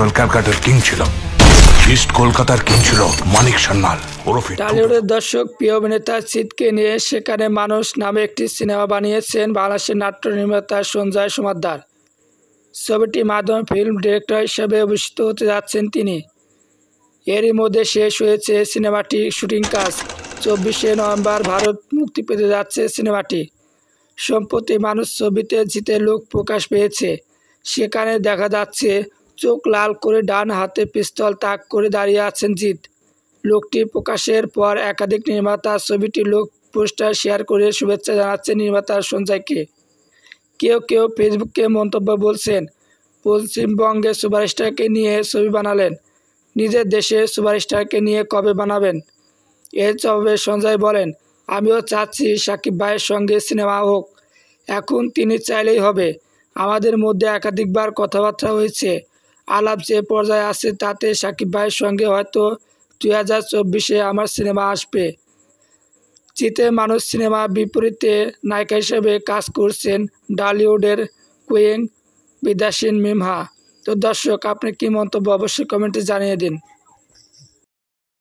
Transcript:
central ক্যালকাটার king ছিল east কলকাতার কিং ছিল মানিক সান্যাল ওরফে টলিউডের দর্শক প্রিয় অভিনেতা সিদকে নিয়ে সেখানে মানুষ নামে একটি সিনেমা বানিয়েছেন বাংলাদেশের নাট্য নির্মাতা সঞ্জয় সুমাদ্দার ছবিটি মাধ্যমে ফিল্ম ডিরেক্টর হিসেবে অভিষিত হতে যাচ্ছেন তিনি এরই মধ্যে শেষ হয়েছে সিনেমাটি শুটিং কাজ চব্বিশে নভেম্বর ভারত মুক্তি পেতে যাচ্ছে সিনেমাটি সম্প্রতি মানুষ ছবিতে জিতে লোক প্রকাশ পেয়েছে সেখানে দেখা যাচ্ছে চোখ লাল করে ডান হাতে পিস্তল তাক করে দাঁড়িয়ে আছেন জিৎ লোকটি প্রকাশের পর একাধিক নির্মাতা ছবিটি লোক পোস্টার শেয়ার করে শুভেচ্ছা জানাচ্ছেন নির্মাতা সঞ্জয়কে কেউ কেউ ফেসবুকে মন্তব্য বলছেন পশ্চিমবঙ্গে সুপারস্টারকে নিয়ে ছবি বানালেন নিজের দেশে সুপারস্টারকে নিয়ে কবে বানাবেন এর জবাবে সঞ্জয় বলেন আমিও চাচ্ছি সাকিব ভাইয়ের সঙ্গে সিনেমা হোক এখন তিনি চাইলেই হবে আমাদের মধ্যে একাধিকবার কথাবার্তা হয়েছে আলাপ যে পর্যায়ে আছে তাতে সাকিব ভাইয়ের সঙ্গে হয়তো দুই হাজার চব্বিশে আমার সিনেমা আসবে চিতে মানুষ সিনেমা বিপরীতে নায়িকা হিসেবে কাজ করছেন ডালিউডের কুইং বিদ্যাসীন মিমহা তো দর্শক আপনি কি মন্তব্য অবশ্যই কমেন্টে জানিয়ে দিন